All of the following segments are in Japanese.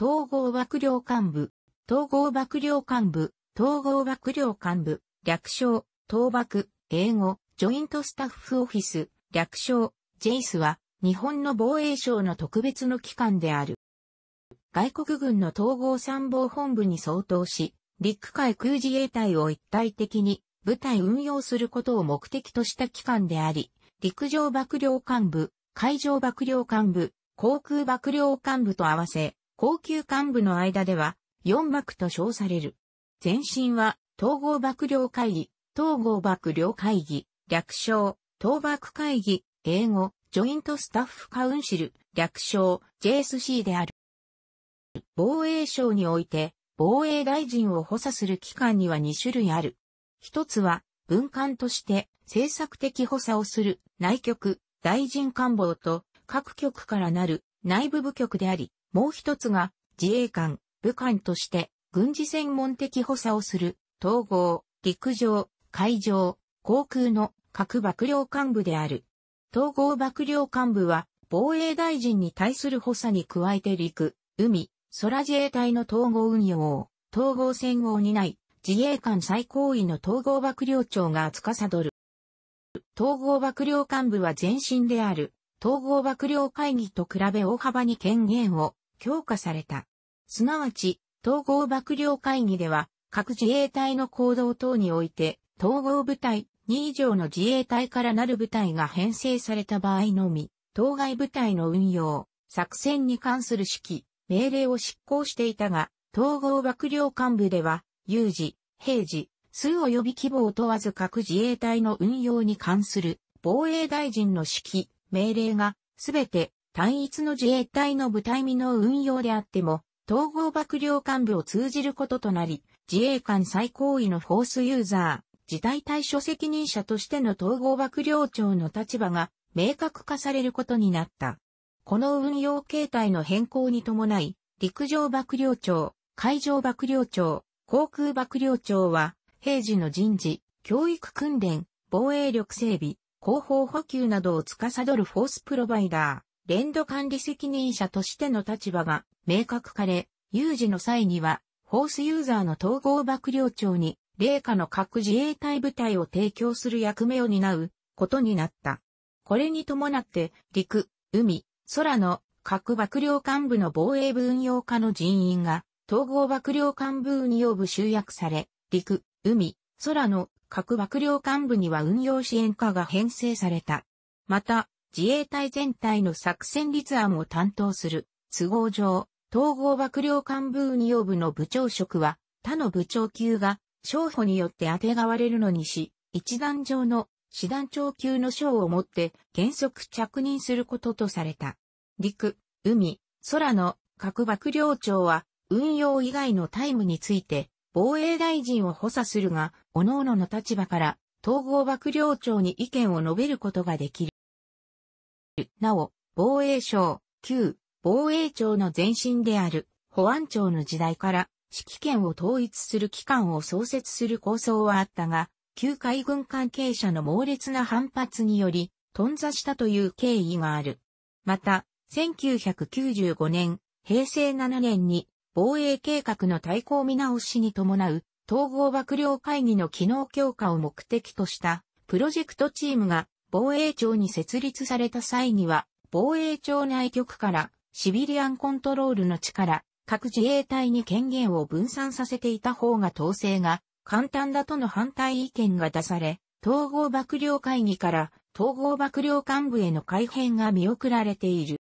統合幕僚幹部、統合幕僚幹部、統合幕僚幹部、略称、倒幕、英語、ジョイントスタッフオフィス、略称、ジェイスは、日本の防衛省の特別の機関である。外国軍の統合参謀本部に相当し、陸海空自衛隊を一体的に部隊運用することを目的とした機関であり、陸上幕僚幹部、海上幕僚幹部、航空幕僚幹部と合わせ、高級幹部の間では、四幕と称される。前身は、統合幕僚会議、統合幕僚会議、略称、統幕会議、英語、ジョイントスタッフカウンシル、略称、JSC である。防衛省において、防衛大臣を補佐する機関には2種類ある。一つは、文官として政策的補佐をする内局、大臣官房と各局からなる内部部局であり、もう一つが自衛官、武官として軍事専門的補佐をする統合、陸上、海上、航空の各幕僚幹部である。統合幕僚幹部は防衛大臣に対する補佐に加えて陸、海、空自衛隊の統合運用を、統合戦を担い、自衛官最高位の統合幕僚長が司る。統合幕僚幹部は前身である統合幕僚会議と比べ大幅に権限を強化された。すなわち、統合幕僚会議では、各自衛隊の行動等において、統合部隊2以上の自衛隊からなる部隊が編成された場合のみ、当該部隊の運用、作戦に関する指揮、命令を執行していたが、統合幕僚幹部では、有事、平時、数及び規模を問わず各自衛隊の運用に関する防衛大臣の指揮、命令が、すべて単一の自衛隊の部隊身の運用であっても、統合幕僚幹部を通じることとなり、自衛官最高位のフォースユーザー、自体対処責任者としての統合幕僚長の立場が明確化されることになった。この運用形態の変更に伴い、陸上幕僚長、海上幕僚長、航空幕僚長は、平時の人事、教育訓練、防衛力整備、広報補給などを司るフォースプロバイダー、連動管理責任者としての立場が明確化れ、有事の際には、フォースユーザーの統合幕僚長に、霊下の各自衛隊部隊を提供する役目を担うことになった。これに伴って、陸、海、空の各幕僚幹部の防衛部運用課の人員が、統合幕僚幹部運用部集約され、陸、海、空の各幕僚幹部には運用支援課が編成された。また、自衛隊全体の作戦立案を担当する、都合上、統合幕僚幹部運用部の部長職は、他の部長級が、商法によって当てがわれるのにし、一段上の、師団長級の章をもって、原則着任することとされた。陸、海、空の各幕僚長は、運用以外のタイムについて、防衛大臣を補佐するが、各々の立場から統合幕僚長に意見を述べることができる。なお、防衛省、旧、防衛庁の前身である保安庁の時代から指揮権を統一する機関を創設する構想はあったが、旧海軍関係者の猛烈な反発により、頓挫したという経緯がある。また、1995年、平成7年に防衛計画の対抗見直しに伴う統合幕僚会議の機能強化を目的としたプロジェクトチームが防衛庁に設立された際には防衛庁内局からシビリアンコントロールの力、各自衛隊に権限を分散させていた方が統制が簡単だとの反対意見が出され、統合幕僚会議から統合幕僚幹部への改変が見送られている。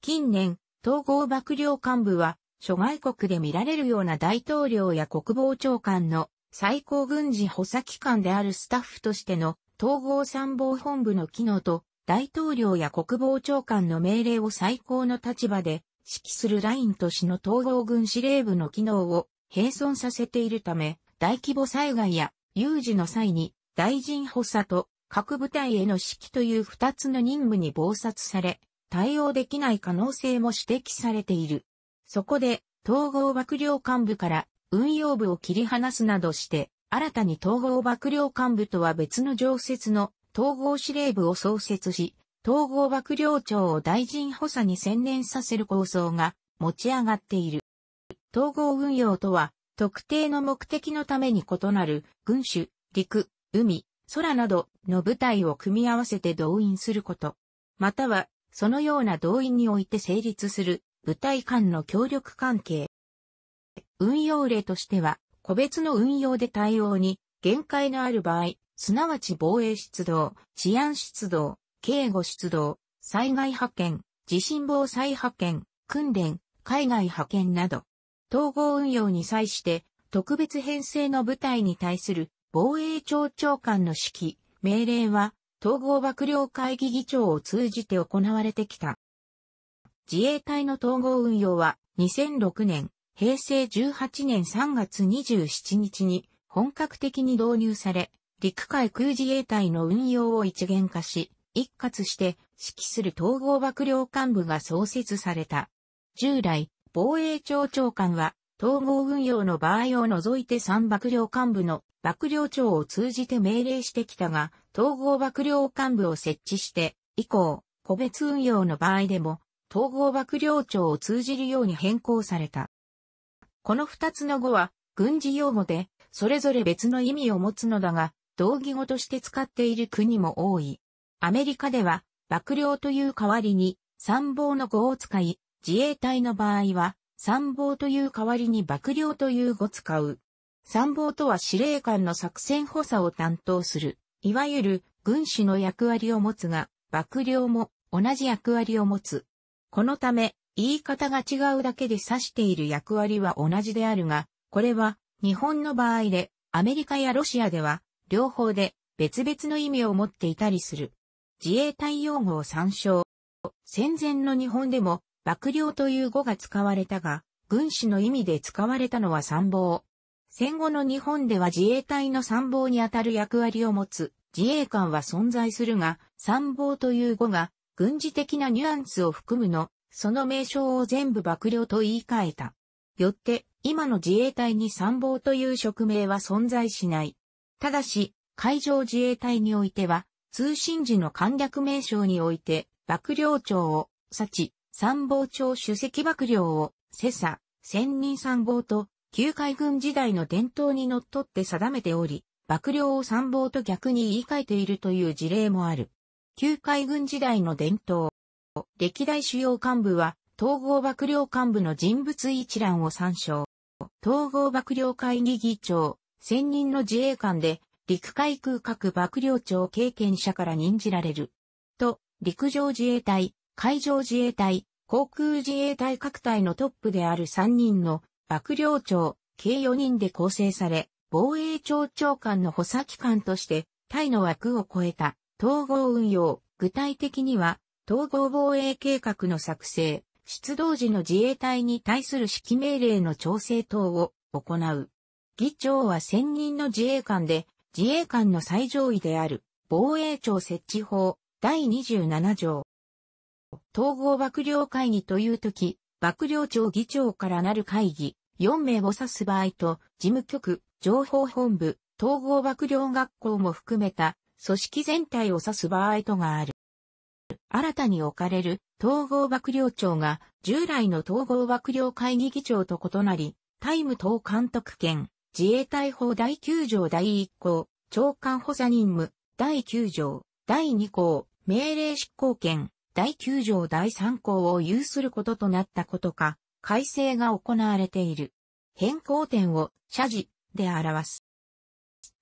近年、統合幕僚幹部は諸外国で見られるような大統領や国防長官の最高軍事補佐機関であるスタッフとしての統合参謀本部の機能と大統領や国防長官の命令を最高の立場で指揮するラインとしの統合軍司令部の機能を併存させているため大規模災害や有事の際に大臣補佐と各部隊への指揮という二つの任務に忙殺され対応できない可能性も指摘されている。そこで、統合幕僚幹部から運用部を切り離すなどして、新たに統合幕僚幹部とは別の常設の統合司令部を創設し、統合幕僚長を大臣補佐に専念させる構想が持ち上がっている。統合運用とは、特定の目的のために異なる軍種、陸、海、空などの部隊を組み合わせて動員すること。または、そのような動員において成立する部隊間の協力関係。運用例としては、個別の運用で対応に限界のある場合、すなわち防衛出動、治安出動、警護出動、災害派遣、地震防災派遣、訓練、海外派遣など、統合運用に際して特別編成の部隊に対する防衛庁長官の指揮、命令は統合幕僚会議議長を通じて行われてきた。自衛隊の統合運用は2006年、平成18年3月27日に本格的に導入され、陸海空自衛隊の運用を一元化し、一括して指揮する統合幕僚幹部が創設された。従来、防衛庁長官は統合運用の場合を除いて3幕僚幹部の幕僚長を通じて命令してきたが、統合幕僚幹部を設置して、以降、個別運用の場合でも、統合幕僚長を通じるように変更された。この二つの語は、軍事用語で、それぞれ別の意味を持つのだが、同義語として使っている国も多い。アメリカでは、幕僚という代わりに、参謀の語を使い、自衛隊の場合は、参謀という代わりに幕僚という語使う。参謀とは司令官の作戦補佐を担当する、いわゆる軍師の役割を持つが、幕僚も同じ役割を持つ。このため、言い方が違うだけで指している役割は同じであるが、これは日本の場合で、アメリカやロシアでは、両方で別々の意味を持っていたりする。自衛隊用語を参照。戦前の日本でも、幕僚という語が使われたが、軍師の意味で使われたのは参謀。戦後の日本では自衛隊の参謀にあたる役割を持つ自衛官は存在するが、参謀という語が軍事的なニュアンスを含むの、その名称を全部幕僚と言い換えた。よって、今の自衛隊に参謀という職名は存在しない。ただし、海上自衛隊においては、通信時の簡略名称において、幕僚長を、サチ、参謀長主席幕僚を、セサ、専人参謀と、旧海軍時代の伝統に則って定めており、幕僚を参謀と逆に言い換えているという事例もある。旧海軍時代の伝統。歴代主要幹部は、統合幕僚幹部の人物一覧を参照。統合幕僚会議議長、専任の自衛官で、陸海空各幕僚長経験者から任じられる。と、陸上自衛隊、海上自衛隊、航空自衛隊各隊のトップである3人の幕僚長、計4人で構成され、防衛庁長官の補佐機関として、隊の枠を超えた統合運用、具体的には、統合防衛計画の作成、出動時の自衛隊に対する指揮命令の調整等を行う。議長は専任の自衛官で、自衛官の最上位である、防衛庁設置法、第27条。統合幕僚会議というとき、幕僚長議長からなる会議、4名を指す場合と、事務局、情報本部、統合幕僚学校も含めた組織全体を指す場合とがある。新たに置かれる統合幕僚長が従来の統合幕僚会議議長と異なり、タイム等監督権、自衛隊法第9条第1項、長官補佐任務、第9条、第2項、命令執行権、第9条第3項を有することとなったことか、改正が行われている。変更点を謝辞で表す。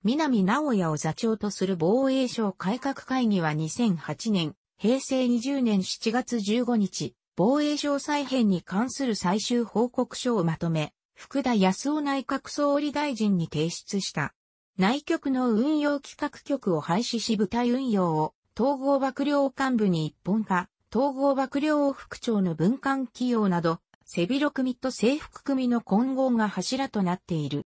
南直也を座長とする防衛省改革会議は2008年、平成20年7月15日、防衛省再編に関する最終報告書をまとめ、福田康夫内閣総理大臣に提出した。内局の運用企画局を廃止し部隊運用を統合幕僚幹部に一本化、統合幕僚副長の分官企業など、背広組と制服組の混合が柱となっている。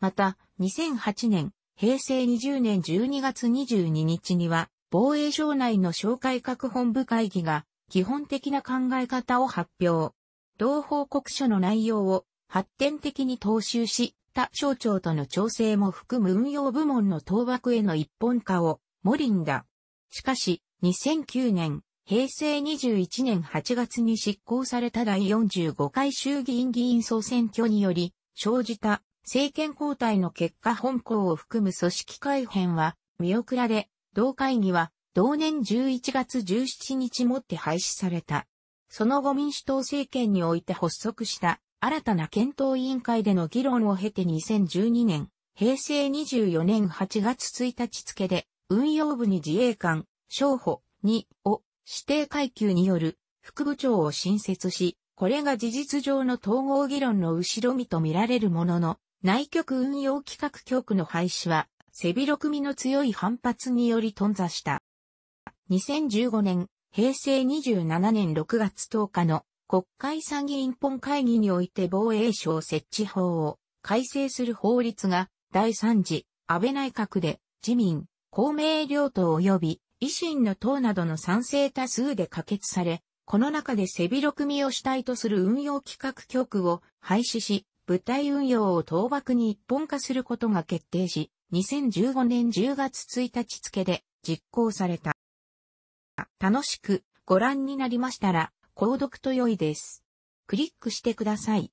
また、2008年、平成20年12月22日には、防衛省内の省改革本部会議が、基本的な考え方を発表。同報告書の内容を発展的に踏襲し、他省庁との調整も含む運用部門の倒幕への一本化を、モリンだ。しかし、2009年、平成21年8月に執行された第45回衆議院議員総選挙により、生じた政権交代の結果本校を含む組織改編は見送られ、同会議は同年11月17日もって廃止された。その後民主党政権において発足した新たな検討委員会での議論を経て2012年、平成24年8月1日付で運用部に自衛官、商法2を指定階級による副部長を新設し、これが事実上の統合議論の後ろ身とみられるものの、内局運用企画局の廃止は、背広組の強い反発により頓挫した。2015年、平成27年6月10日の国会参議院本会議において防衛省設置法を改正する法律が第3次安倍内閣で自民、公明両党及び維新の党などの賛成多数で可決され、この中で背広組を主体とする運用企画局を廃止し、部隊運用を倒幕に一本化することが決定し、2015年10月1日付で実行された。楽しくご覧になりましたら、購読と良いです。クリックしてください。